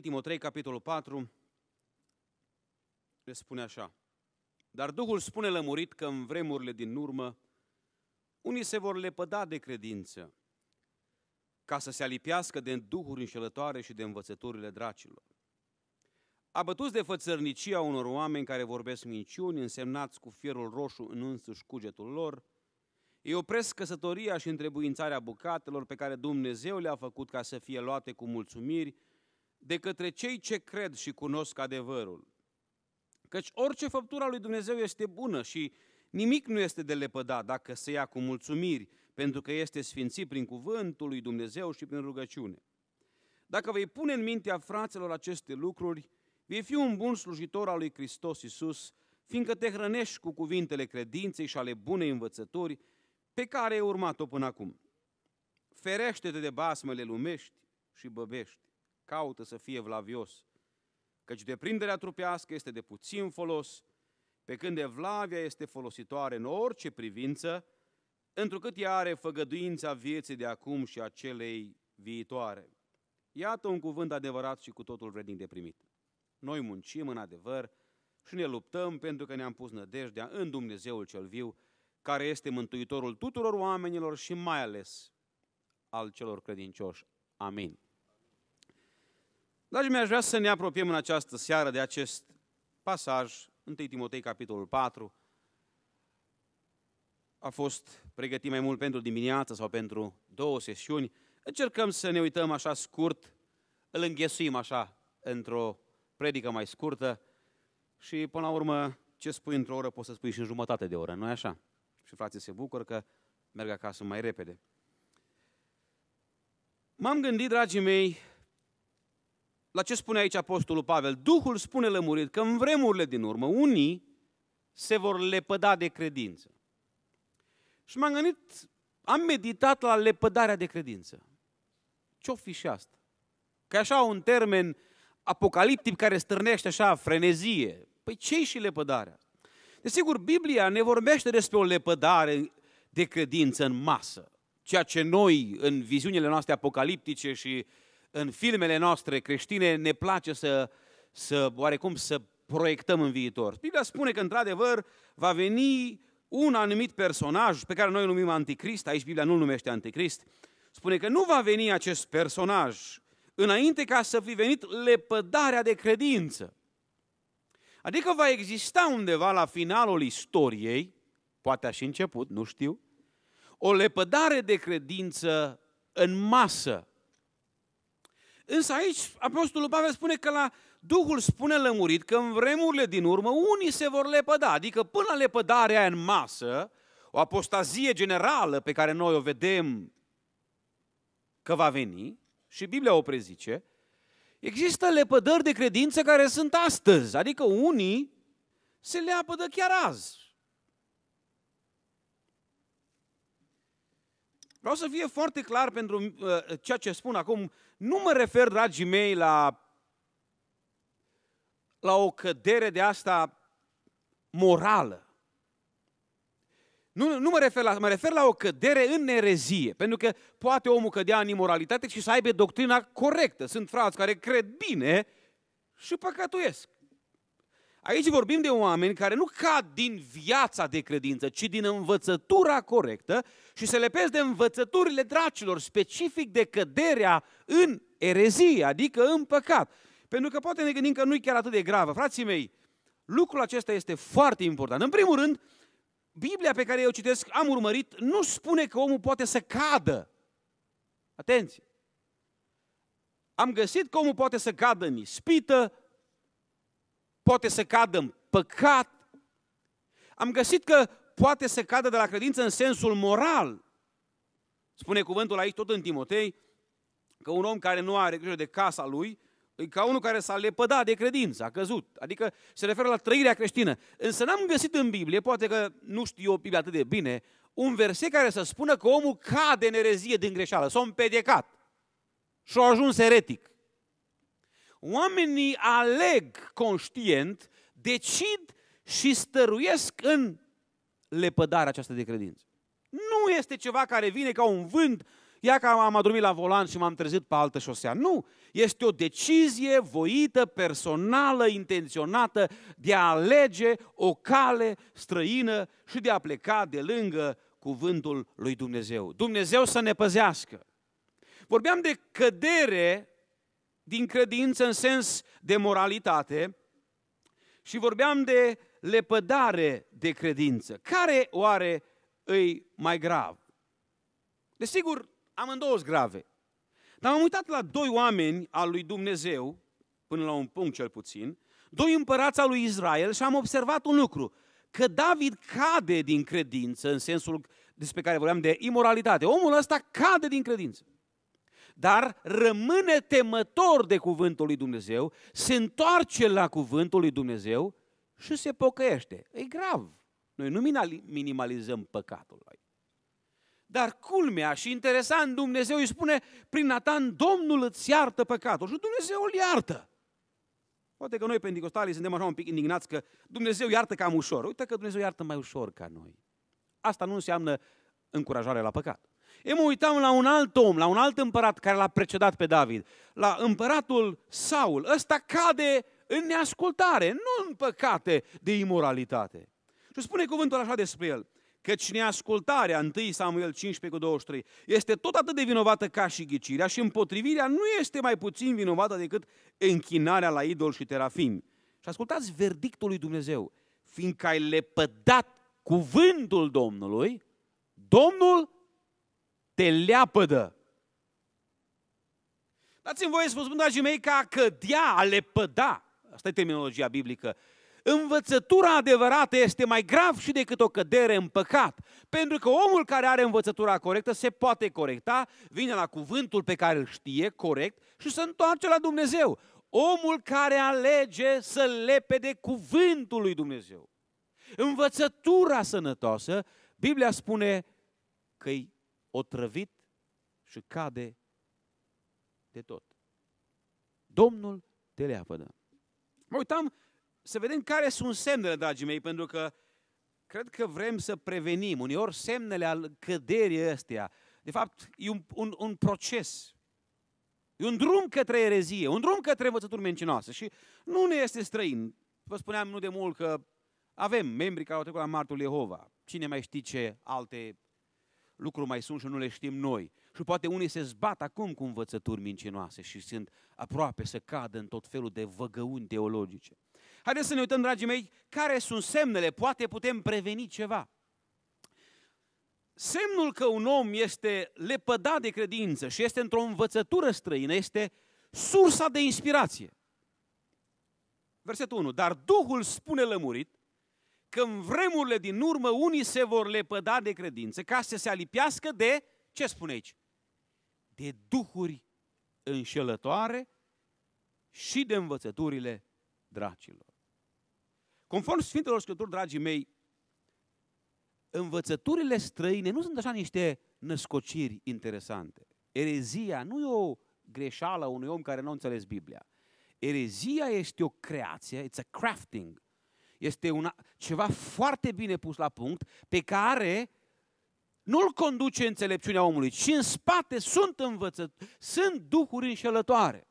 Timotei, capitolul 4, le spune așa. Dar Duhul spune lămurit că în vremurile din urmă, unii se vor lepăda de credință, ca să se alipiască de duhuri înșelătoare și de învățăturile dracilor. Abătuți de fățărnicia unor oameni care vorbesc minciuni, însemnați cu fierul roșu în însuși cugetul lor, ei opresc căsătoria și întrebuințarea bucatelor pe care Dumnezeu le-a făcut ca să fie luate cu mulțumiri de către cei ce cred și cunosc adevărul. Căci orice făptura lui Dumnezeu este bună și nimic nu este de lepădat dacă se ia cu mulțumiri, pentru că este sfințit prin cuvântul lui Dumnezeu și prin rugăciune. Dacă vei pune în mintea fraților aceste lucruri, vei fi un bun slujitor al lui Hristos Iisus, fiindcă te hrănești cu cuvintele credinței și ale bunei învățături pe care ai urmat-o până acum. Ferește-te de basmele lumești și băbești caută să fie vlavios, căci deprinderea trupească este de puțin folos, pe când evlavia este folositoare în orice privință, întrucât ea are făgăduința vieții de acum și a celei viitoare. Iată un cuvânt adevărat și cu totul vrednic de primit. Noi muncim în adevăr și ne luptăm pentru că ne-am pus nădejdea în Dumnezeul cel viu, care este mântuitorul tuturor oamenilor și mai ales al celor credincioși. Amin. Dragii mei, aș vrea să ne apropiem în această seară de acest pasaj, 1 Timotei, capitolul 4. A fost pregătit mai mult pentru dimineață sau pentru două sesiuni. Încercăm să ne uităm așa scurt, îl înghesuim așa într-o predică mai scurtă și până la urmă ce spui într-o oră poți să spui și în jumătate de oră, nu e așa? Și frații se bucură că merg acasă mai repede. M-am gândit, dragii mei, la ce spune aici Apostolul Pavel? Duhul spune lămurit că în vremurile din urmă unii se vor lepăda de credință. Și m-am gândit, am meditat la lepădarea de credință. Ce-o fi și asta? Că așa un termen apocaliptic care stârnește așa frenezie. Păi ce și lepădarea? Desigur, Biblia ne vorbește despre o lepădare de credință în masă. Ceea ce noi, în viziunile noastre apocaliptice și uh, în filmele noastre creștine ne place să, să oarecum să proiectăm în viitor. Biblia spune că, într-adevăr, va veni un anumit personaj pe care noi îl numim anticrist, aici Biblia nu numește anticrist, spune că nu va veni acest personaj înainte ca să fi venit lepădarea de credință. Adică va exista undeva la finalul istoriei, poate a și început, nu știu, o lepădare de credință în masă. Însă aici Apostolul Pavel spune că la Duhul spune lămurit că în vremurile din urmă unii se vor lepăda, adică până la lepădarea în masă, o apostazie generală pe care noi o vedem că va veni, și Biblia o prezice, există lepădări de credință care sunt astăzi, adică unii se leapădă chiar azi. Vreau să fie foarte clar pentru uh, ceea ce spun acum. Nu mă refer, dragii mei, la, la o cădere de asta morală. Nu, nu mă refer la mă refer la o cădere în erezie, pentru că poate omul cădea în imoralitate și să aibă doctrina corectă. Sunt frați care cred bine și păcătuiesc. Aici vorbim de oameni care nu cad din viața de credință, ci din învățătura corectă și se lepesc de învățăturile dracilor, specific de căderea în erezie, adică în păcat. Pentru că poate ne gândim că nu-i chiar atât de gravă. Frații mei, lucrul acesta este foarte important. În primul rând, Biblia pe care eu citesc, am urmărit, nu spune că omul poate să cadă. Atenție! Am găsit că omul poate să cadă în ispită, poate să cadă în păcat. Am găsit că poate să cadă de la credință în sensul moral. Spune cuvântul aici, tot în Timotei, că un om care nu are grijă de casa lui, e ca unul care s-a lepădat de credință, a căzut. Adică se referă la trăirea creștină. Însă n-am găsit în Biblie, poate că nu știu eu Biblia atât de bine, un verset care să spună că omul cade în erezie din greșeală, s-a împedecat și a ajuns eretic oamenii aleg conștient, decid și stăruiesc în lepădarea aceasta de credință. Nu este ceva care vine ca un vânt, ia că am adormit la volan și m-am trezit pe altă șosea. Nu, este o decizie voită, personală, intenționată de a alege o cale străină și de a pleca de lângă cuvântul lui Dumnezeu. Dumnezeu să ne păzească. Vorbeam de cădere din credință în sens de moralitate și vorbeam de lepădare de credință. Care oare îi mai grav? Desigur, amândouă sunt grave. Dar am uitat la doi oameni al lui Dumnezeu, până la un punct cel puțin, doi împărați al lui Israel și am observat un lucru, că David cade din credință, în sensul despre care vorbeam de imoralitate. Omul ăsta cade din credință dar rămâne temător de cuvântul lui Dumnezeu, se întoarce la cuvântul lui Dumnezeu și se pocăiește. E grav. Noi nu minimalizăm păcatul lui. Dar culmea și interesant, Dumnezeu îi spune prin Natan, Domnul îți iartă păcatul și Dumnezeu îl iartă. Poate că noi, pentecostalii, suntem așa un pic indignați că Dumnezeu iartă cam ușor. Uite că Dumnezeu iartă mai ușor ca noi. Asta nu înseamnă încurajare la păcat. Eu mă uitam la un alt om, la un alt împărat care l-a precedat pe David, la împăratul Saul. Ăsta cade în neascultare, nu în păcate de imoralitate. Și spune cuvântul așa despre el, căci neascultarea, 1 Samuel 15 cu 23, este tot atât de vinovată ca și ghicirea și împotrivirea nu este mai puțin vinovată decât închinarea la idol și terafim. Și ascultați verdictul lui Dumnezeu, fiindcă ai lepădat cuvântul Domnului, Domnul te leapădă. Dați-mi voie să vă spun, dragii mei, că a cădea, a lepăda, asta e terminologia biblică, învățătura adevărată este mai grav și decât o cădere în păcat. Pentru că omul care are învățătura corectă se poate corecta, vine la cuvântul pe care îl știe corect și se întoarce la Dumnezeu. Omul care alege să lepe de cuvântul lui Dumnezeu. Învățătura sănătoasă, Biblia spune că îi otrăvit și cade de tot. Domnul te leapădă. Mă uitam să vedem care sunt semnele, dragii mei, pentru că cred că vrem să prevenim uneori semnele al căderii astea. De fapt, e un, un, un proces, E un drum către erezie, un drum către învățături mencinoase și nu ne este străin. Vă spuneam nu de mult că avem membri care au trecut la Martul Jehova. Cine mai știe ce alte lucruri mai sunt și nu le știm noi. Și poate unii se zbat acum cu învățături mincinoase și sunt aproape să cadă în tot felul de văgăuni teologice. Haideți să ne uităm, dragii mei, care sunt semnele, poate putem preveni ceva. Semnul că un om este lepădat de credință și este într-o învățătură străină este sursa de inspirație. Versetul 1. Dar Duhul spune lămurit că în vremurile din urmă unii se vor lepăda de credință ca să se alipiască de, ce spune aici? De duhuri înșelătoare și de învățăturile dracilor. Conform Sfintelor Scripturi, dragii mei, învățăturile străine nu sunt așa niște născociri interesante. Erezia nu e o greșeală a unui om care nu a înțeles Biblia. Erezia este o creație, it's a crafting, este una, ceva foarte bine pus la punct, pe care nu-l conduce înțelepciunea omului, ci în spate sunt învățăt sunt duhuri înșelătoare.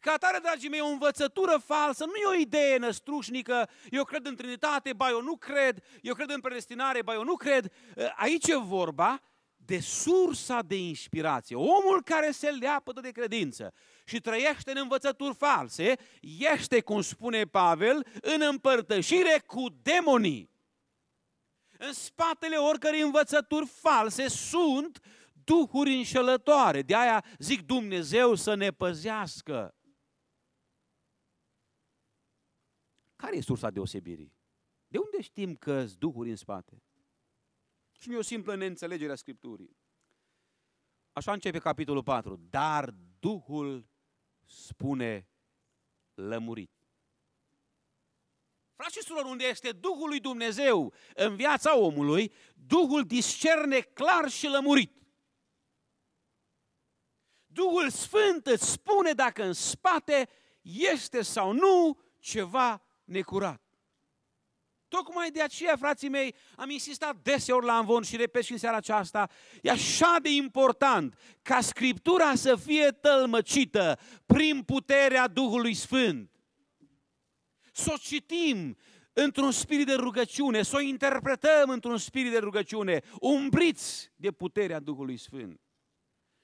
Ca atare, dragii mei, o învățătură falsă nu e o idee năstrușnică, eu cred în Trinitate, ba eu nu cred, eu cred în predestinare, ba eu nu cred. Aici e vorba de sursa de inspirație. Omul care se leapă de credință și trăiește în învățături false, este, cum spune Pavel, în împărtășire cu demonii. În spatele oricărei învățături false sunt duhuri înșelătoare. De aia zic Dumnezeu să ne păzească. Care e sursa deosebirii? De unde știm că sunt duhuri în spate? Și e o simplă neînțelegere a Scripturii. Așa începe capitolul 4. Dar Duhul spune lămurit. Frați unde este Duhul lui Dumnezeu în viața omului, Duhul discerne clar și lămurit. Duhul Sfânt îți spune dacă în spate este sau nu ceva necurat. Tocmai de aceea, frații mei, am insistat deseori la Amvon și repet și în seara aceasta, e așa de important ca Scriptura să fie tălmăcită prin puterea Duhului Sfânt. Să o citim într-un spirit de rugăciune, să o interpretăm într-un spirit de rugăciune, umbriți de puterea Duhului Sfânt.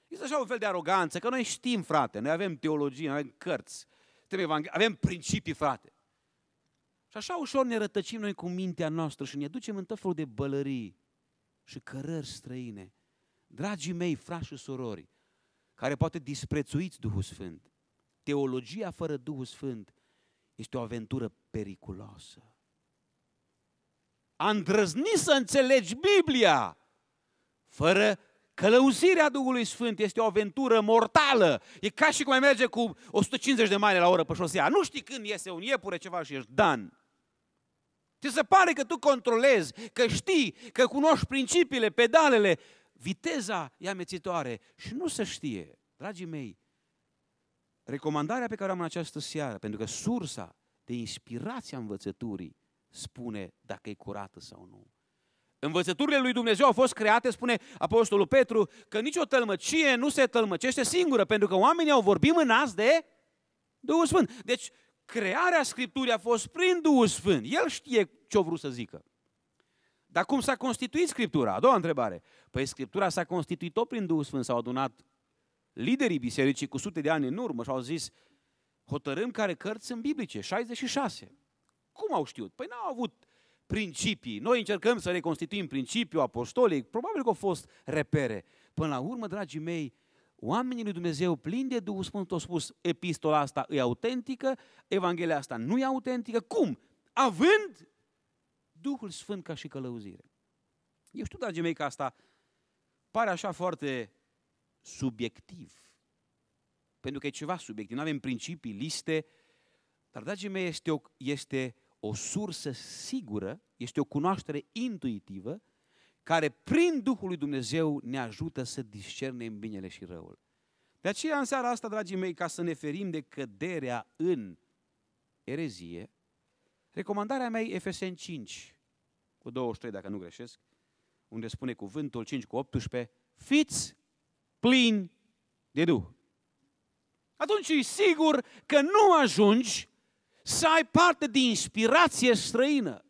Este așa un fel de aroganță, că noi știm, frate, noi avem teologie, noi avem cărți, avem principii, frate. Și așa ușor ne rătăcim noi cu mintea noastră și ne ducem în tot felul de bălării și cărări străine. Dragii mei, frași și surori, care poate disprețuiți Duhul Sfânt, teologia fără Duhul Sfânt este o aventură periculoasă. A îndrăzni să înțelegi Biblia fără călăuzirea Duhului Sfânt este o aventură mortală. E ca și cum ai merge cu 150 de mile la oră pe șosea. Nu știi când iese un iepure ceva și ești dan. Ți se pare că tu controlezi, că știi, că cunoști principiile, pedalele, viteza e amețitoare și nu se știe. Dragii mei, recomandarea pe care am în această seară, pentru că sursa de inspirație a învățăturii spune dacă e curată sau nu. Învățăturile lui Dumnezeu au fost create, spune Apostolul Petru, că nicio tălmăcie nu se tălmăcește singură, pentru că oamenii au vorbit mânați de Duhul Sfânt. Deci, crearea Scripturii a fost prin Duhul Sfânt. El știe ce a vrut să zică. Dar cum s-a constituit Scriptura? A doua întrebare. Păi Scriptura s-a constituit tot prin Duhul Sfânt. S-au adunat liderii bisericii cu sute de ani în urmă și au zis hotărâm care cărți sunt biblice, 66. Cum au știut? Păi n-au avut principii. Noi încercăm să reconstituim principiul apostolic, probabil că au fost repere. Până la urmă, dragii mei, Oamenii lui Dumnezeu plini de Duhul Sfânt au spus, epistola asta e autentică, Evanghelia asta nu e autentică. Cum? Având Duhul Sfânt ca și călăuzire. Eu știu, dragii mei, că asta pare așa foarte subiectiv. Pentru că e ceva subiectiv, nu avem principii, liste, dar, dragii mei, este o, este o sursă sigură, este o cunoaștere intuitivă care prin Duhul lui Dumnezeu ne ajută să discernem binele și răul. De aceea, în seara asta, dragii mei, ca să ne ferim de căderea în erezie, recomandarea mea e Efeseni 5, cu 23, dacă nu greșesc, unde spune cuvântul 5 cu 18, fiți plini de Duh. Atunci e sigur că nu ajungi să ai parte de inspirație străină.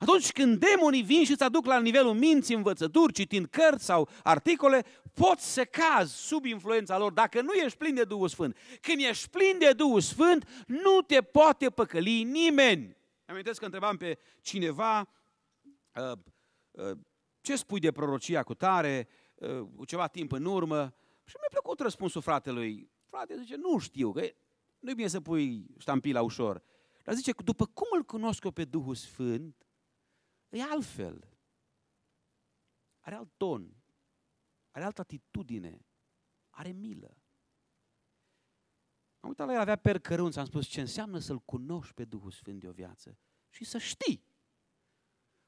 Atunci când demonii vin și îți aduc la nivelul minții învățături, citind cărți sau articole, poți să cazi sub influența lor dacă nu ești plin de Duhul Sfânt. Când ești plin de Duhul Sfânt, nu te poate păcăli nimeni. Amintesc că întrebam pe cineva, uh, uh, ce spui de prorocia cu tare, cu uh, ceva timp în urmă, și mi-a plăcut răspunsul fratelui. Frate zice, nu știu, că nu-i bine să pui ștampila ușor. Dar zice, după cum îl cunosc eu pe Duhul Sfânt, e altfel. Are alt ton, are altă atitudine, are milă. Am uitat la el, avea percărunț, am spus ce înseamnă să-L cunoști pe Duhul Sfânt de o viață și să știi.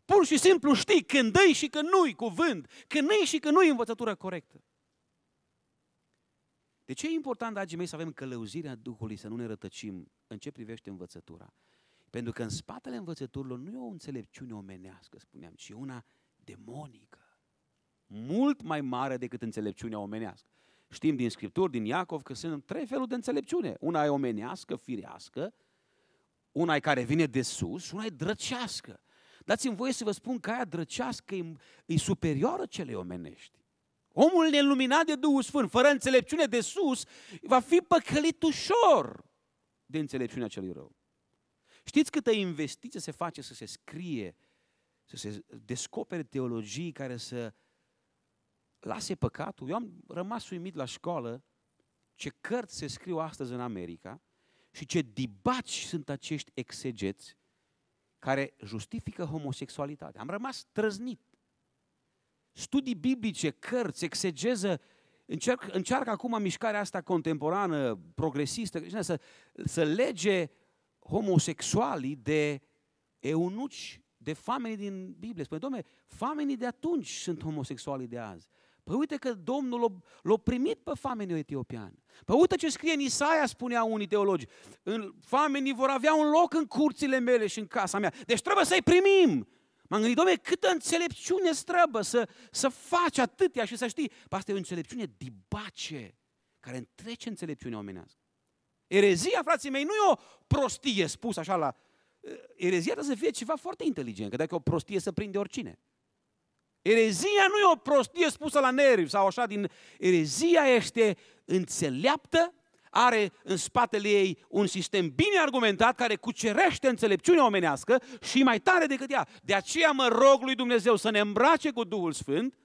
Pur și simplu știi când dai și când nu-i cuvânt, când nu și când nu-i învățătură corectă. De ce e important, dragii mei, să avem călăuzirea Duhului, să nu ne rătăcim în ce privește învățătura? Pentru că în spatele învățăturilor nu e o înțelepciune omenească, spuneam, ci una demonică. Mult mai mare decât înțelepciunea omenească. Știm din Scripturi, din Iacov, că sunt trei feluri de înțelepciune. Una e omenească, firească, una e care vine de sus, una e drăcească. Dați-mi voie să vă spun că aia drăcească e, e superioară celei omenești. Omul neluminat de Duhul Sfânt, fără înțelepciune de sus, va fi păcălit ușor de înțelepciunea celui rău. Știți câtă investiție se face să se scrie, să se descopere teologii care să lase păcatul? Eu am rămas uimit la școală ce cărți se scriu astăzi în America și ce dibaci sunt acești exegeți care justifică homosexualitatea. Am rămas trăznit. Studii biblice, cărți, exegeză, încerc, încearcă acum mișcarea asta contemporană, progresistă, să, să lege homosexualii, de eunuci, de famenii din Biblie. Spune, domne, famenii de atunci sunt homosexualii de azi. Păi uite că Domnul l-a primit pe famenii etiopian. Păi uite ce scrie în Isaia, spunea unii teologi. În, famenii vor avea un loc în curțile mele și în casa mea. Deci trebuie să-i primim. M-am gândit, domne, câtă înțelepciune străbă să, să faci atâtea și să știi. Păi asta e o înțelepciune dibace, care întrece înțelepciunea omenească. Erezia, frații mei, nu e o prostie spus așa la... Erezia trebuie să fie ceva foarte inteligent, că dacă e o prostie să prinde oricine. Erezia nu e o prostie spusă la nervi sau așa din... Erezia este înțeleaptă, are în spatele ei un sistem bine argumentat care cucerește înțelepciunea omenească și mai tare decât ea. De aceea mă rog lui Dumnezeu să ne îmbrace cu Duhul Sfânt,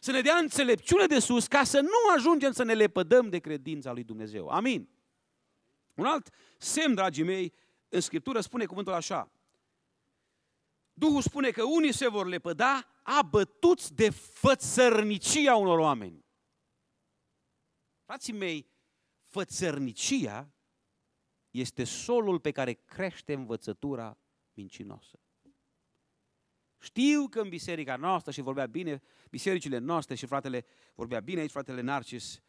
să ne dea înțelepciune de sus ca să nu ajungem să ne lepădăm de credința lui Dumnezeu. Amin. Un alt semn, dragii mei, în Scriptură spune cuvântul așa. Duhul spune că unii se vor lepăda abătuți de fățărnicia unor oameni. Frații mei, fățărnicia este solul pe care crește învățătura mincinoasă. Știu că în biserica noastră, și vorbea bine, bisericile noastre și fratele, vorbea bine aici fratele Narcis,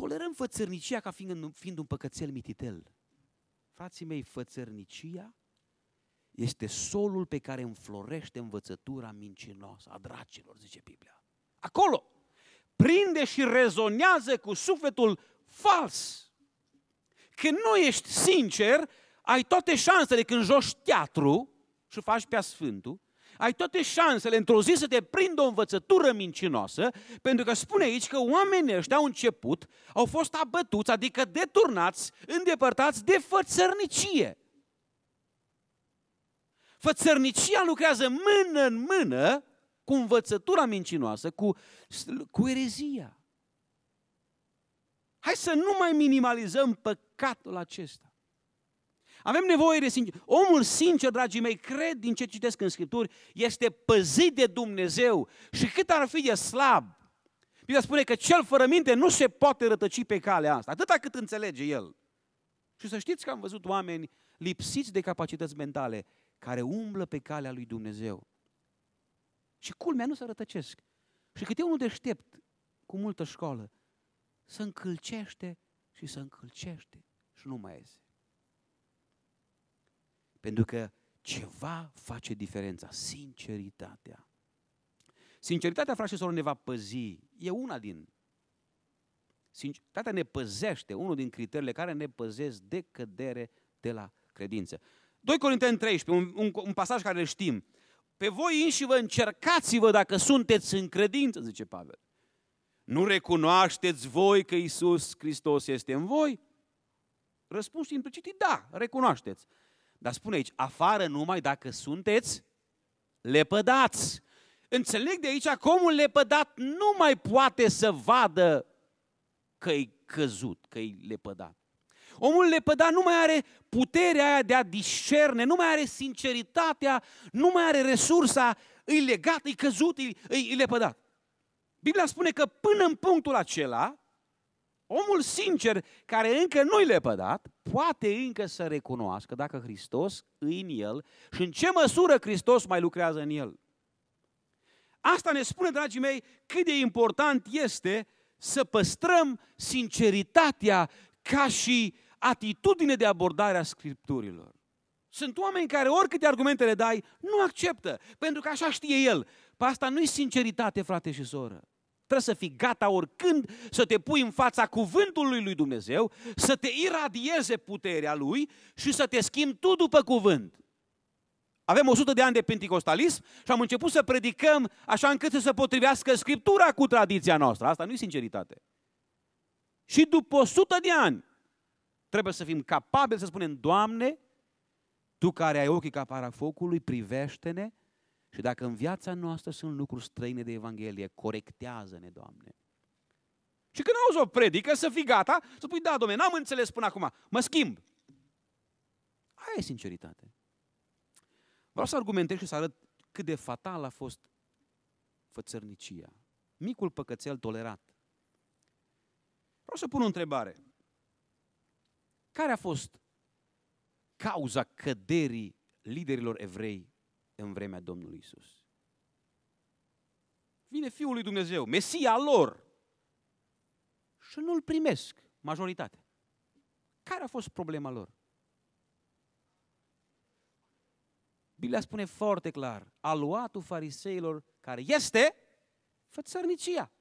tolerăm fățărnicia ca fiind, fiind un păcățel mititel. Frații mei, fățărnicia este solul pe care înflorește învățătura mincinoasă a dracilor, zice Biblia. Acolo prinde și rezonează cu sufletul fals. Când nu ești sincer, ai toate șansele când joci teatru și faci pe sfântul, ai toate șansele într-o zi să te prindă o învățătură mincinoasă, pentru că spune aici că oamenii ăștia au început, au fost abătuți, adică deturnați, îndepărtați de fățărnicie. Fățărnicia lucrează mână în mână cu învățătura mincinoasă, cu, cu erezia. Hai să nu mai minimalizăm păcatul acesta. Avem nevoie de sincer. Omul sincer, dragii mei, cred din ce citesc în Scripturi, este păzit de Dumnezeu și cât ar fi de slab. Biblia spune că cel fără minte nu se poate rătăci pe calea asta, atâta cât înțelege el. Și să știți că am văzut oameni lipsiți de capacități mentale care umblă pe calea lui Dumnezeu. Și culmea nu se rătăcesc. Și câte unul deștept, cu multă școală, să încălcește și să încălcește și nu mai iese. Pentru că ceva face diferența, sinceritatea. Sinceritatea, frate și ne va păzi. E una din... Sinceritatea ne păzește, unul din criteriile care ne păzesc de cădere de la credință. 2 Corinteni 13, un, un, un pasaj care îl știm. Pe voi înși vă încercați-vă dacă sunteți în credință, zice Pavel. Nu recunoașteți voi că Isus Hristos este în voi? Răspunsul implicit e da, recunoașteți. Dar spune aici, afară numai dacă sunteți lepădați. Înțeleg de aici că omul lepădat nu mai poate să vadă că-i căzut, că-i lepădat. Omul lepădat nu mai are puterea aia de a discerne, nu mai are sinceritatea, nu mai are resursa, îi legat, îi căzut, îi, îi lepădat. Biblia spune că până în punctul acela, Omul sincer, care încă nu-i lepădat, poate încă să recunoască dacă Hristos e în el și în ce măsură Hristos mai lucrează în el. Asta ne spune, dragii mei, cât de important este să păstrăm sinceritatea ca și atitudine de abordare a Scripturilor. Sunt oameni care oricâte argumente le dai, nu acceptă, pentru că așa știe el. Pe asta nu-i sinceritate, frate și soră. Trebuie să fii gata oricând să te pui în fața cuvântului lui Dumnezeu, să te iradieze puterea lui și să te schimbi tu după cuvânt. Avem 100 de ani de pentecostalism și am început să predicăm așa încât să se potrivească Scriptura cu tradiția noastră. Asta nu e sinceritate. Și după 100 de ani trebuie să fim capabili să spunem, Doamne, Tu care ai ochii ca parafocului, privește-ne și dacă în viața noastră sunt lucruri străine de Evanghelie, corectează-ne, Doamne. Și când auzi o predică, să fii gata, să spui, da, domne, n-am înțeles până acum, mă schimb. Aia e sinceritate. Vreau să argumentez și să arăt cât de fatal a fost fățărnicia. Micul păcățel tolerat. Vreau să pun o întrebare. Care a fost cauza căderii liderilor evrei în vremea Domnului Isus. Vine Fiul lui Dumnezeu, Mesia lor, și nu-l primesc, majoritatea. Care a fost problema lor? Biblia spune foarte clar, aluatul fariseilor care este fățărnicia.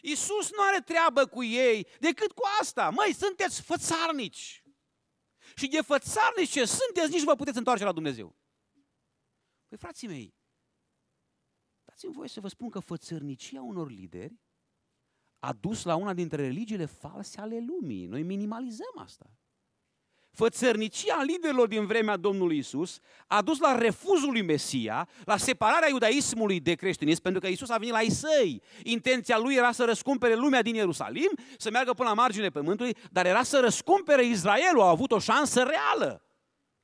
Iisus nu are treabă cu ei decât cu asta. Măi, sunteți fățarnici. Și de fățarnici ce sunteți, nici vă puteți întoarce la Dumnezeu. Păi frații mei, dați-mi voie să vă spun că fățărnicia unor lideri a dus la una dintre religiile false ale lumii. Noi minimalizăm asta. Fățărnicia liderilor din vremea Domnului Isus a dus la refuzul lui Mesia, la separarea iudaismului de creștinism, pentru că Isus a venit la ei săi. Intenția lui era să răscumpere lumea din Ierusalim, să meargă până la marginea pământului, dar era să răscumpere Israelul. A avut o șansă reală.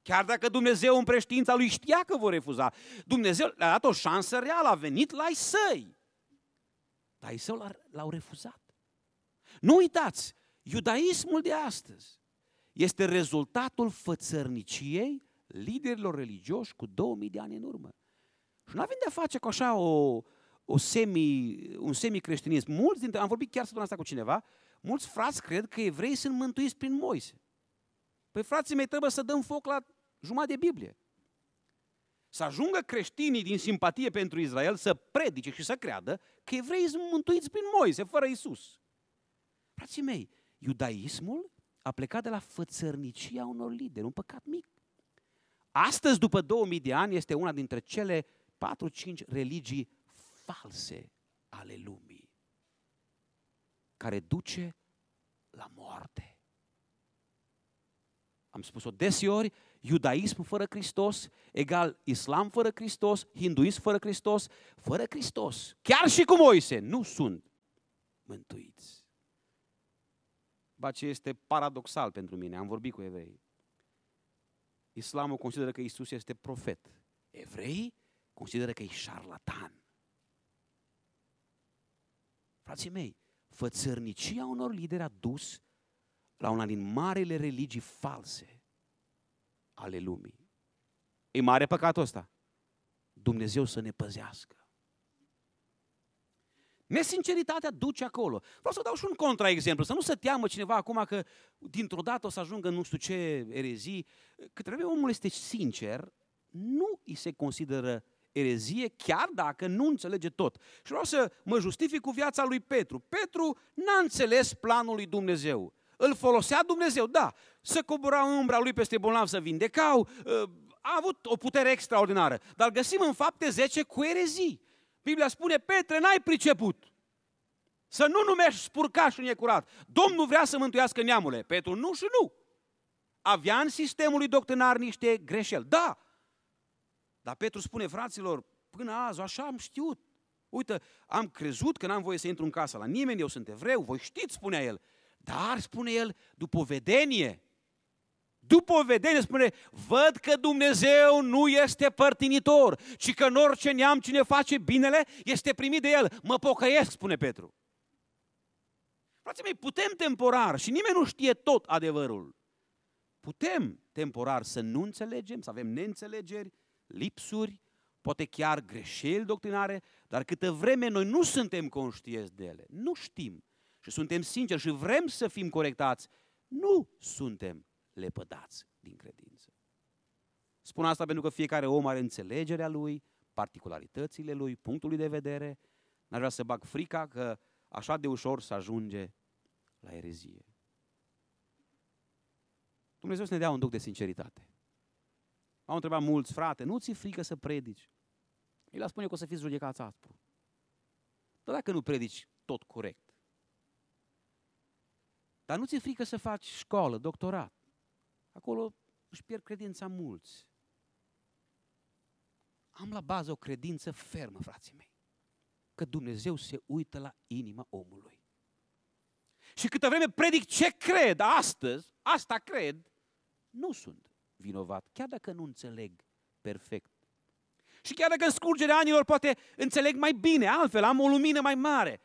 Chiar dacă Dumnezeu în preștiința lui știa că vor refuza, Dumnezeu le-a dat o șansă reală, a venit la ei săi. Dar ei său l-au refuzat. Nu uitați, iudaismul de astăzi este rezultatul fățărniciei liderilor religioși cu 2000 de ani în urmă. Și nu avem de-a face cu așa o, o semi, un semicreștinism. Mulți dintre, am vorbit chiar săptămâna asta cu cineva, mulți frați cred că evrei sunt mântuiți prin Moise. Păi frații mei, trebuie să dăm foc la Jumătate de Biblie. Să ajungă creștinii din simpatie pentru Israel să predice și să creadă că evreii sunt mântuiți prin Moise, fără Isus. Frații mei, iudaismul a plecat de la fățărnicia unor lideri, un păcat mic. Astăzi, după 2000 de ani, este una dintre cele 4-5 religii false ale lumii, care duce la moarte am spus-o desiori, iudaism fără Hristos, egal islam fără Hristos, hinduism fără Hristos, fără Hristos. Chiar și cu Moise, nu sunt mântuiți. Ba ce este paradoxal pentru mine, am vorbit cu evrei. Islamul consideră că Isus este profet. Evrei consideră că e șarlatan. Frații mei, fățărnicia unor lideri a dus la una din marele religii false ale lumii. E mare păcatul ăsta. Dumnezeu să ne păzească. Nesinceritatea duce acolo. Vreau să dau și un contraexemplu, să nu se teamă cineva acum că dintr-o dată o să ajungă nu știu ce erezii. Că trebuie omul este sincer, nu îi se consideră erezie, chiar dacă nu înțelege tot. Și vreau să mă justific cu viața lui Petru. Petru n-a înțeles planul lui Dumnezeu. Îl folosea Dumnezeu, da. Să cobora umbra lui peste bolnav să vindecau, ă, a avut o putere extraordinară. Dar găsim în fapte 10 cu erezii. Biblia spune, Petre, n-ai priceput. Să nu numești spurcașul și necurat. Domnul vrea să mântuiască neamule. Petru, nu și nu. Avea în sistemul lui doctrinar niște greșeli. Da. Dar Petru spune, fraților, până azi, așa am știut. Uite, am crezut că n-am voie să intru în casă la nimeni, eu sunt evreu, voi știți, spunea el. Dar, spune el, după vedenie, după vedenie spune, văd că Dumnezeu nu este părtinitor, ci că în orice neam cine face binele este primit de el. Mă pocăiesc, spune Petru. Frații mei, putem temporar și nimeni nu știe tot adevărul. Putem temporar să nu înțelegem, să avem neînțelegeri, lipsuri, poate chiar greșeli doctrinare, dar câtă vreme noi nu suntem conștienți de ele, nu știm și suntem sinceri și vrem să fim corectați, nu suntem lepădați din credință. Spun asta pentru că fiecare om are înțelegerea lui, particularitățile lui, punctul lui de vedere. N-aș vrea să bag frica că așa de ușor să ajunge la erezie. Dumnezeu să ne dea un duc de sinceritate. M-au întrebat mulți, frate, nu ți frică să predici? El a spune că o să fiți judecați aspru. Dar dacă nu predici tot corect, dar nu ți-e frică să faci școală, doctorat. Acolo își pierd credința mulți. Am la bază o credință fermă, frații mei, că Dumnezeu se uită la inima omului. Și câtă vreme predic ce cred astăzi, asta cred, nu sunt vinovat, chiar dacă nu înțeleg perfect. Și chiar dacă în scurgerea anilor poate înțeleg mai bine, altfel am o lumină mai mare,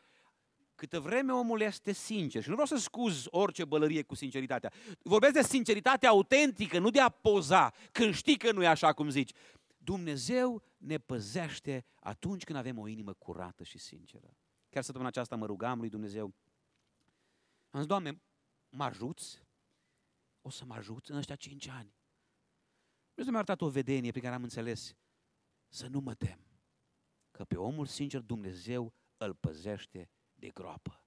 Câtă vreme omul este sincer, și nu vreau să scuz orice bălărie cu sinceritatea, vorbesc de sinceritate autentică, nu de a poza, când știi că nu e așa cum zici. Dumnezeu ne păzește atunci când avem o inimă curată și sinceră. Chiar săptămâna aceasta mă rugam lui Dumnezeu. Am zis, Doamne, mă ajuți? O să mă ajuți în ăștia cinci ani. Dumnezeu mi-a arătat o vedenie prin care am înțeles să nu mă tem. Că pe omul sincer Dumnezeu îl păzește de groapă.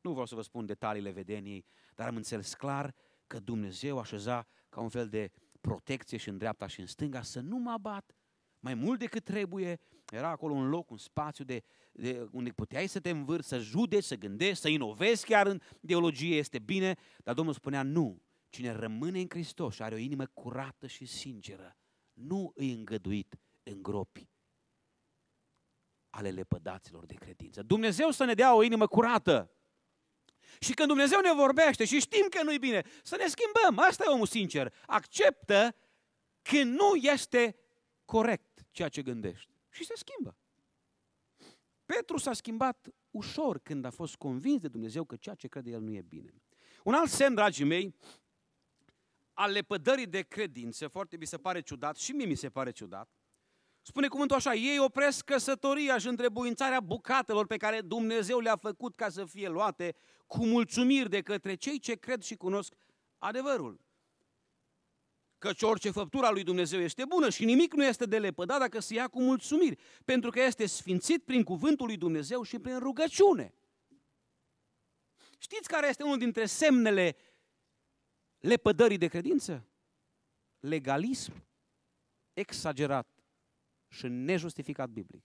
Nu vreau să vă spun detaliile vedeniei, dar am înțeles clar că Dumnezeu așeza ca un fel de protecție și în dreapta și în stânga să nu mă abat mai mult decât trebuie. Era acolo un loc, un spațiu de, de unde puteai să te învârți, să judeci, să gândești, să inovezi chiar în ideologie, este bine, dar Domnul spunea nu. Cine rămâne în Hristos și are o inimă curată și sinceră, nu îi îngăduit în gropi ale lepădaților de credință. Dumnezeu să ne dea o inimă curată. Și când Dumnezeu ne vorbește și știm că nu-i bine, să ne schimbăm. Asta e omul sincer. Acceptă că nu este corect ceea ce gândești. Și se schimbă. Petru s-a schimbat ușor când a fost convins de Dumnezeu că ceea ce crede el nu e bine. Un alt semn, dragii mei, al lepădării de credință, foarte mi se pare ciudat, și mie mi se pare ciudat, Spune cuvântul așa, ei opresc căsătoria și întrebuințarea bucatelor pe care Dumnezeu le-a făcut ca să fie luate cu mulțumiri de către cei ce cred și cunosc adevărul. Căci orice făptura a lui Dumnezeu este bună și nimic nu este de lepădat dacă se ia cu mulțumiri, pentru că este sfințit prin cuvântul lui Dumnezeu și prin rugăciune. Știți care este unul dintre semnele lepădării de credință? Legalism exagerat și nejustificat biblic.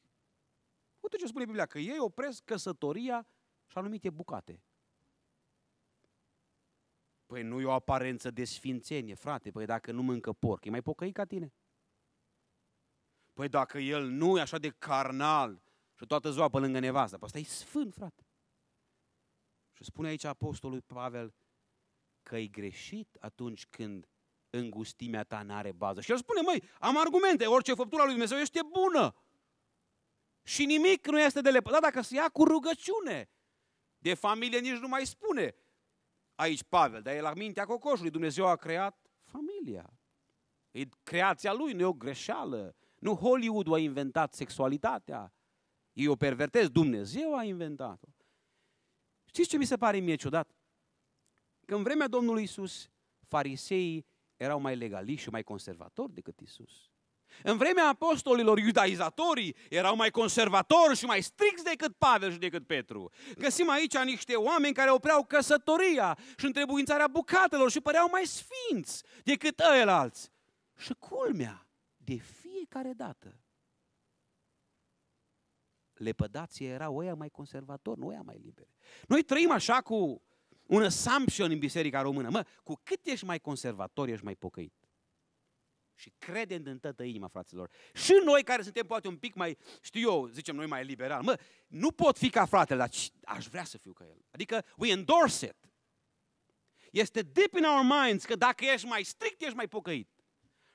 Uite ce spune Biblia, că ei opresc căsătoria și anumite bucate. Păi nu e o aparență de sfințenie, frate, păi dacă nu mâncă porc, e mai pocăit ca tine. Păi dacă el nu e așa de carnal și toată ziua pe lângă nevastă, păi ăsta e sfânt, frate. Și spune aici apostolul Pavel că e greșit atunci când îngustimea ta nu are bază. Și el spune, măi, am argumente, orice făptura lui Dumnezeu este bună. Și nimic nu este de lepădat dacă se ia cu rugăciune. De familie nici nu mai spune. Aici Pavel, dar e la mintea cocoșului. Dumnezeu a creat familia. E creația lui, nu e o greșeală. Nu Hollywood a inventat sexualitatea. Eu o pervertez, Dumnezeu a inventat-o. Știți ce mi se pare mie ciudat? Că în vremea Domnului Isus, fariseii erau mai legaliști și mai conservatori decât Isus. În vremea apostolilor, iudaizatorii erau mai conservatori și mai stricți decât Pavel și decât Petru. Găsim aici niște oameni care opreau căsătoria și întrebuințarea bucatelor și păreau mai sfinți decât ăilalți. Și culmea, de fiecare dată, lepădații erau oia mai conservatori, nu oia mai liberi. Noi trăim așa cu un assumption în biserica română. Mă, cu cât ești mai conservator, ești mai pocăit. Și credem în toată inima, fraților. Și noi care suntem poate un pic mai, știu eu, zicem noi mai liberal, mă, nu pot fi ca fratele, dar aș vrea să fiu ca el. Adică we endorse it. Este deep in our minds că dacă ești mai strict, ești mai pocăit.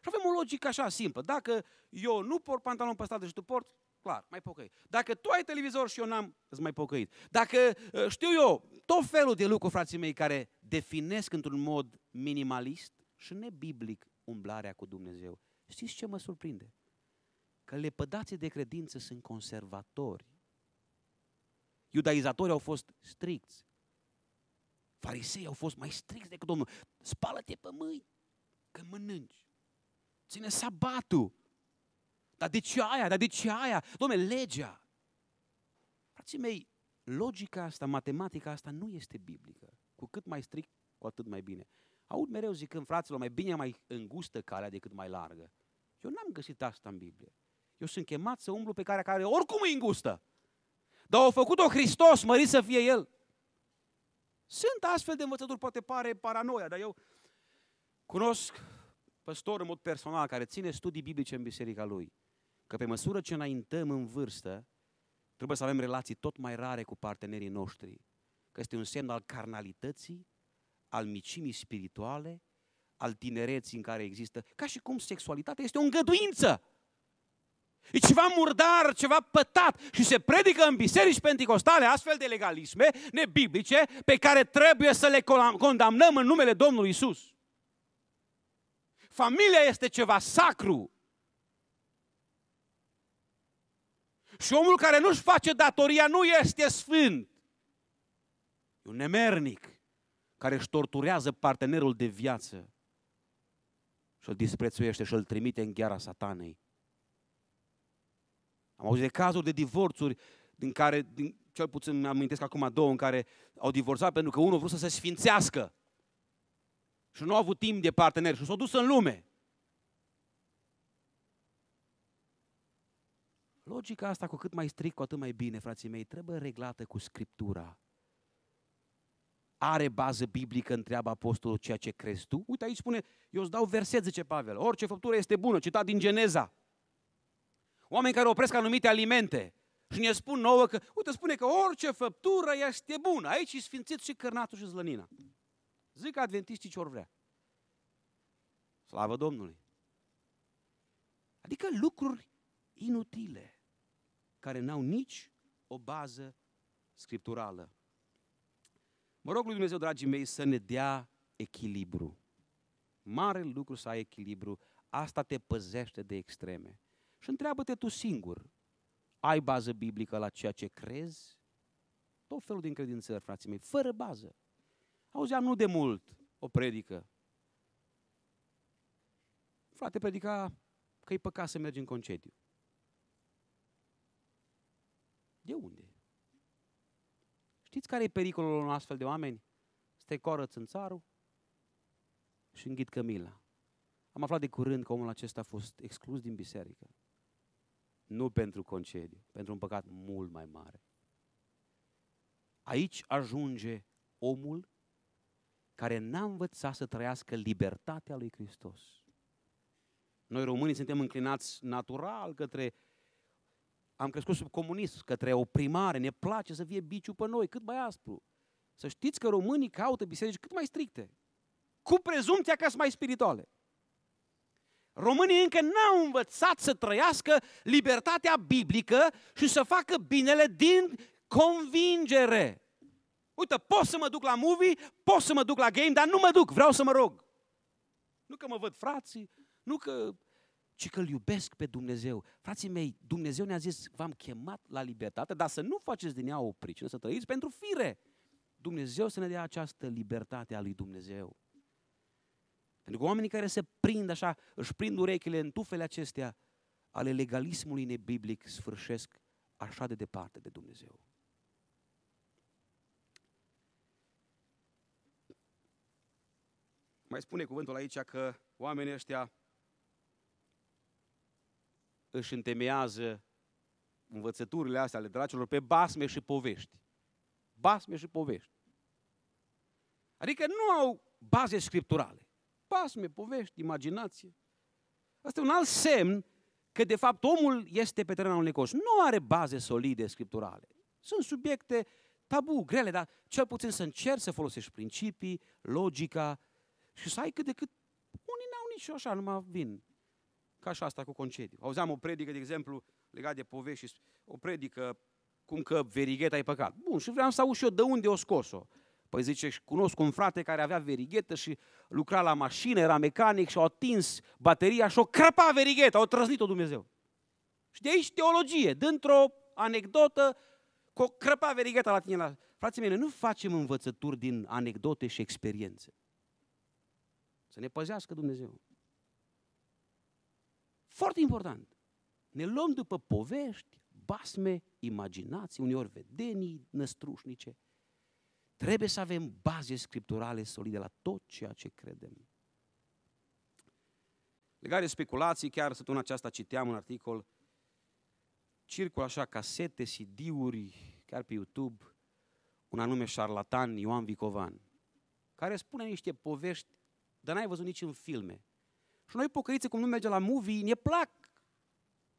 Și avem o logică așa simplă. Dacă eu nu port pantalon stradă și tu port, Clar, mai pocăit. Dacă tu ai televizor și eu n-am, îți mai pocăit. Dacă uh, știu eu, tot felul de lucruri, frații mei, care definesc într-un mod minimalist și nebiblic umblarea cu Dumnezeu. Știți ce mă surprinde? Că lepădații de credință sunt conservatori. Iudaizatorii au fost stricți. Farisei au fost mai stricți decât Domnul. Spală-te pe mâini când mănânci. Ține sabatul. Dar de ce aia? Dar de ce aia? Dom'le, legea. Frații mei, logica asta, matematica asta nu este biblică. Cu cât mai strict, cu atât mai bine. Aud mereu zicând, fraților, mai bine mai îngustă calea decât mai largă. Eu n-am găsit asta în Biblie. Eu sunt chemat să umblu pe care care oricum e îngustă. Dar au făcut-o Hristos, mări să fie El. Sunt astfel de învățături, poate pare paranoia, dar eu cunosc păstor în mod personal care ține studii biblice în biserica lui că pe măsură ce înaintăm în vârstă, trebuie să avem relații tot mai rare cu partenerii noștri, că este un semn al carnalității, al micimii spirituale, al tinereții în care există, ca și cum sexualitatea este o îngăduință. E ceva murdar, ceva pătat și se predică în biserici pentecostale astfel de legalisme nebiblice pe care trebuie să le condamnăm în numele Domnului Isus. Familia este ceva sacru, Și omul care nu-și face datoria nu este sfânt. E un nemernic care își torturează partenerul de viață și îl disprețuiește și îl trimite în gheara satanei. Am auzit de cazuri de divorțuri din care, din, cel puțin îmi amintesc acum două, în care au divorțat pentru că unul vrut să se sfințească și nu a avut timp de partener și s-a dus în lume. Logica asta, cu cât mai strict, cu atât mai bine, frații mei, trebuie reglată cu Scriptura. Are bază biblică, întreabă apostolul, ceea ce crezi tu? Uite aici spune, eu îți dau verset, zice Pavel, orice făptură este bună, citat din Geneza. Oameni care opresc anumite alimente și ne spun nouă că, uite, spune că orice făptură este bună. Aici e sfințit și cărnatul și zlănina. Zic adventiștii ce or vrea. Slavă Domnului! Adică lucruri inutile care n-au nici o bază scripturală. Mă rog lui Dumnezeu, dragii mei, să ne dea echilibru. Mare lucru să ai echilibru, asta te păzește de extreme. Și întreabă-te tu singur, ai bază biblică la ceea ce crezi? Tot felul din credințări, frații mei, fără bază. Auzeam nu de mult o predică. Frate predica că e păcat să mergi în concediu. De unde? Știți care e pericolul unor astfel de oameni? în țară și înghit cămila. Am aflat de curând că omul acesta a fost exclus din biserică. Nu pentru concediu, pentru un păcat mult mai mare. Aici ajunge omul care n-a învățat să trăiască libertatea lui Hristos. Noi românii suntem înclinați natural către am crescut sub comunism, către o primare, ne place să fie biciu pe noi, cât mai aspru. Să știți că românii caută biserici cât mai stricte, cu prezumția că sunt mai spirituale. Românii încă n-au învățat să trăiască libertatea biblică și să facă binele din convingere. Uite, pot să mă duc la movie, pot să mă duc la game, dar nu mă duc, vreau să mă rog. Nu că mă văd frații, nu că ci că îl iubesc pe Dumnezeu. Frații mei, Dumnezeu ne-a zis, v-am chemat la libertate, dar să nu faceți din ea o pricină, să trăiți pentru fire. Dumnezeu să ne dea această libertate a lui Dumnezeu. Pentru că oamenii care se prind așa, își prind urechile în tufele acestea ale legalismului nebiblic, sfârșesc așa de departe de Dumnezeu. Mai spune cuvântul aici că oamenii ăștia își întemeiază învățăturile astea ale dracilor pe basme și povești. Basme și povești. Adică nu au baze scripturale. Basme, povești, imaginație. Asta e un alt semn că de fapt omul este pe terenul necos. Nu are baze solide scripturale. Sunt subiecte tabu, grele, dar cel puțin să încerci să folosești principii, logica și să ai cât de cât. Unii n-au nici așa, numai vin. Ca și asta cu concediu. Auzeam o predică, de exemplu, legat de povești, o predică cum că verigheta e păcat. Bun, și vreau să aud și eu de unde o scos-o. Păi zice, cunosc un frate care avea verighetă și lucra la mașină, era mecanic și a atins bateria și o crăpa verigheta, o trăznit-o Dumnezeu. Și de aici teologie, dintr-o anecdotă, cu o crăpa verigheta la tine. La... Frații mei, nu facem învățături din anecdote și experiențe. Să ne păzească Dumnezeu. Foarte important. Ne luăm după povești, basme, imaginații, uneori vedenii năstrușnice. Trebuie să avem baze scripturale solide la tot ceea ce credem. Legare de speculații, chiar săptămâna aceasta citeam un articol, circul așa casete, CD-uri, chiar pe YouTube, un anume șarlatan, Ioan Vicovan, care spune niște povești, dar n-ai văzut nici în filme. Și noi pocăiți cum nu merge la movie, ne plac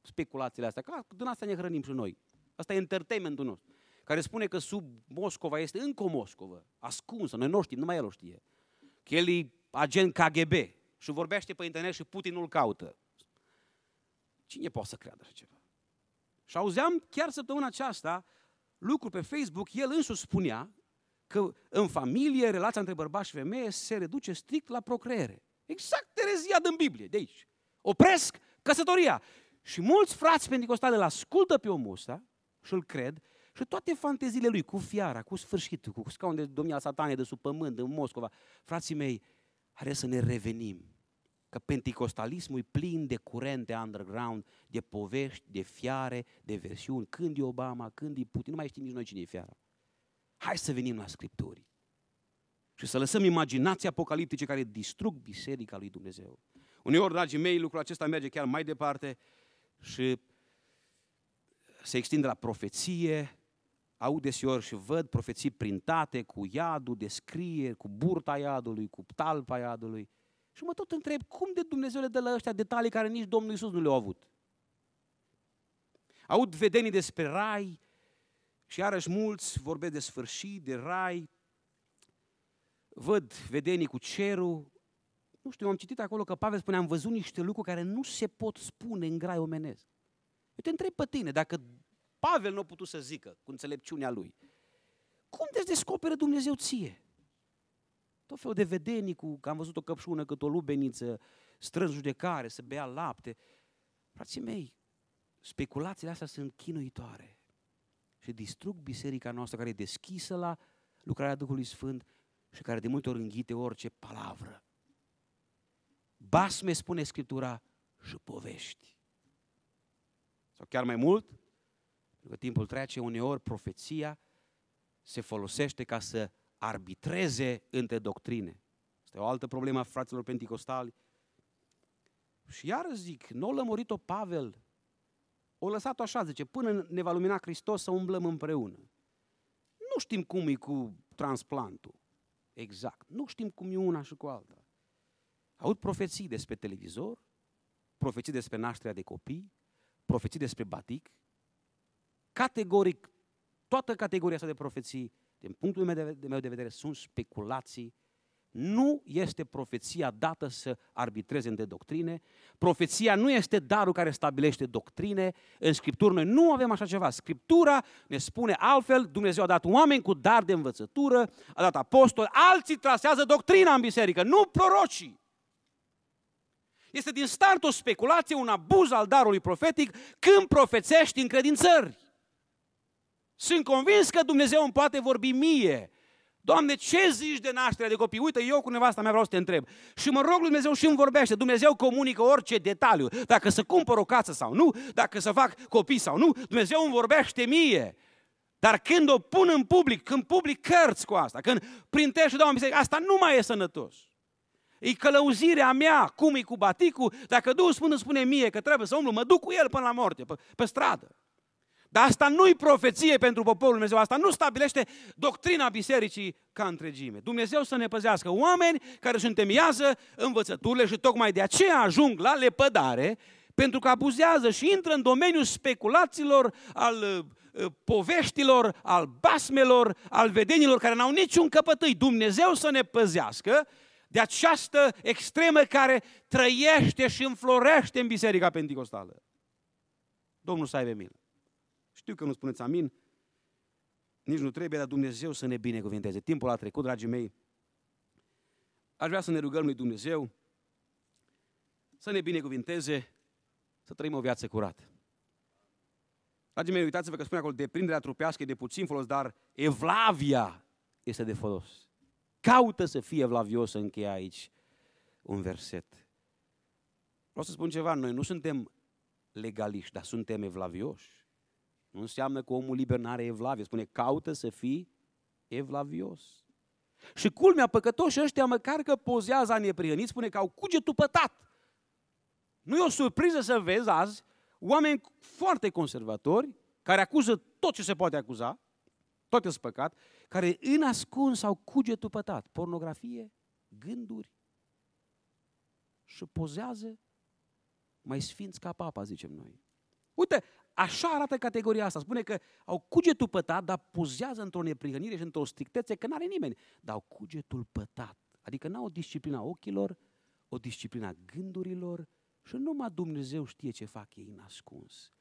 speculațiile astea, că din asta ne hrănim și noi. Asta e entertainmentul nostru. Care spune că sub Moscova este încă o Moscova, ascunsă, noi nu știm, numai el o știe. Că el e agent KGB și vorbește pe internet și Putin nu-l caută. Cine poate să creadă așa ceva? Și auzeam chiar săptămâna aceasta lucruri pe Facebook, el însuși spunea că în familie relația între bărbați și femeie se reduce strict la procreere. Exact terezia din Biblie, de aici. Opresc căsătoria. Și mulți frați pentecostale îl ascultă pe omul ăsta și îl cred și toate fanteziile lui, cu fiara, cu sfârșitul, cu scaunul de domnia satanei de sub pământ, în Moscova. Frații mei, are să ne revenim. Că pentecostalismul e plin de curente underground, de povești, de fiare, de versiuni. Când e Obama, când e Putin, nu mai știm nici noi cine e fiara. Hai să venim la Scripturi și să lăsăm imaginații apocaliptice care distrug biserica lui Dumnezeu. Uneori, dragii mei, lucrul acesta merge chiar mai departe și se extinde la profeție, au desiori și văd profeții printate cu iadul, descrieri, cu burta iadului, cu talpa iadului. Și mă tot întreb, cum de Dumnezeu le dă la ăștia detalii care nici Domnul Isus nu le-a avut? Aud vedenii despre rai și iarăși mulți vorbesc de sfârșit, de rai, văd vedenii cu cerul. Nu știu, am citit acolo că Pavel spune, am văzut niște lucruri care nu se pot spune în grai omenesc. Eu te întreb pe tine, dacă Pavel nu a putut să zică cu înțelepciunea lui, cum te descoperă Dumnezeu ție? Tot felul de vedenii cu că am văzut o căpșună cât o lubeniță, strâns judecare, să bea lapte. Frații mei, speculațiile astea sunt chinuitoare și distrug biserica noastră care e deschisă la lucrarea Duhului Sfânt și care de multe ori înghite orice palavră. Basme, spune Scriptura, și povești. Sau chiar mai mult, pentru că timpul trece, uneori profeția se folosește ca să arbitreze între doctrine. Este o altă problemă a fraților penticostali. Și iar zic, nu a lămurit-o Pavel, o lăsat-o așa, zice, până ne va lumina Hristos să umblăm împreună. Nu știm cum e cu transplantul exact. Nu știm cum e una și cu alta. Aud profeții despre televizor, profeții despre nașterea de copii, profeții despre batic. Categoric, toată categoria asta de profeții, din punctul meu de, meu de vedere, sunt speculații nu este profeția dată să arbitreze între doctrine, profeția nu este darul care stabilește doctrine, în Scriptură noi nu avem așa ceva. Scriptura ne spune altfel, Dumnezeu a dat oameni cu dar de învățătură, a dat apostoli, alții trasează doctrina în biserică, nu prorocii. Este din start o speculație, un abuz al darului profetic când profețești în credințări. Sunt convins că Dumnezeu îmi poate vorbi mie, Doamne, ce zici de nașterea de copii? Uite, eu cu nevasta mea vreau să te întreb. Și mă rog lui Dumnezeu și îmi vorbește. Dumnezeu comunică orice detaliu. Dacă să cumpăr o casă sau nu, dacă să fac copii sau nu, Dumnezeu îmi vorbește mie. Dar când o pun în public, când public cărți cu asta, când printești și dau în biserică, asta nu mai e sănătos. E călăuzirea mea, cum e cu baticul, dacă Duhul Sfânt îmi spune mie că trebuie să umblu, mă duc cu el până la moarte, pe, pe stradă. Dar asta nu-i profeție pentru poporul Dumnezeu, asta nu stabilește doctrina bisericii ca întregime. Dumnezeu să ne păzească oameni care își întemiază învățăturile și tocmai de aceea ajung la lepădare, pentru că abuzează și intră în domeniul speculațiilor, al uh, uh, poveștilor, al basmelor, al vedenilor care n-au niciun căpătâi. Dumnezeu să ne păzească de această extremă care trăiește și înflorește în Biserica Pentecostală. Domnul să aibă milă. Știu că nu spuneți amin, nici nu trebuie, dar Dumnezeu să ne binecuvinteze. Timpul a trecut, dragii mei. Aș vrea să ne rugăm lui Dumnezeu să ne binecuvinteze, să trăim o viață curată. Dragii mei, uitați-vă că spune acolo, deprinderea trupească e de puțin folos, dar evlavia este de folos. Caută să fie evlavios, încheie aici un verset. Vreau să spun ceva, noi nu suntem legaliști, dar suntem evlavioși. Nu înseamnă că omul liber nu are evlavie. Spune, caută să fii evlavios. Și culmea, păcătoși ăștia, măcar că pozează a spune că au cugetul pătat. Nu e o surpriză să vezi azi oameni foarte conservatori, care acuză tot ce se poate acuza, tot ce păcat, care în ascuns au cugetul pătat, pornografie, gânduri și pozează mai sfinți ca papa, zicem noi. Uite, așa arată categoria asta. Spune că au cugetul pătat, dar puzează într-o neprihănire și într-o strictețe că n-are nimeni. Dar au cugetul pătat. Adică n-au disciplina ochilor, o disciplina gândurilor și numai Dumnezeu știe ce fac ei nascuns.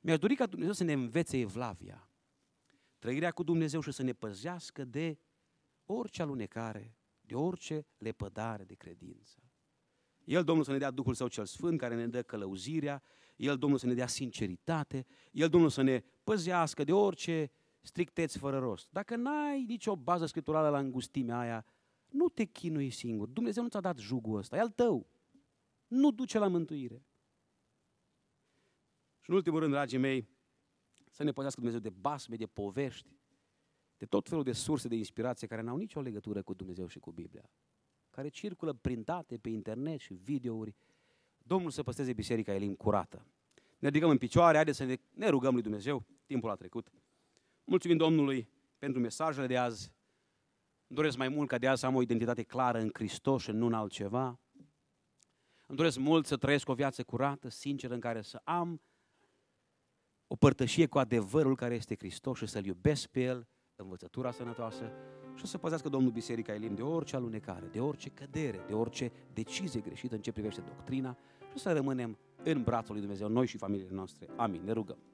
Mi-aș dori ca Dumnezeu să ne învețe evlavia, trăirea cu Dumnezeu și să ne păzească de orice alunecare, de orice lepădare de credință. El, Domnul, să ne dea Duhul Său cel Sfânt, care ne dă călăuzirea, el, Domnul, să ne dea sinceritate, El, Domnul, să ne păzească de orice stricteți fără rost. Dacă n-ai nicio bază scripturală la îngustimea aia, nu te chinui singur. Dumnezeu nu ți-a dat jugul ăsta, e al tău. Nu duce la mântuire. Și în ultimul rând, dragii mei, să ne păzească Dumnezeu de basme, de povești, de tot felul de surse de inspirație care n-au nicio legătură cu Dumnezeu și cu Biblia, care circulă printate pe internet și videouri Domnul să păsteze biserica Elim curată. Ne ridicăm în picioare, haideți să ne, ne rugăm lui Dumnezeu, timpul a trecut. Mulțumim Domnului pentru mesajele de azi. Îmi doresc mai mult ca de azi să am o identitate clară în Hristos și nu în altceva. Îmi doresc mult să trăiesc o viață curată, sinceră, în care să am o părtășie cu adevărul care este Hristos și să-L iubesc pe El, învățătura sănătoasă, și o să păzească Domnul Biserica Elim de orice alunecare, de orice cădere, de orice decizie greșită în ce privește doctrina, să rămânem în brațul lui Dumnezeu, noi și familiile noastre. Amin. Ne rugăm.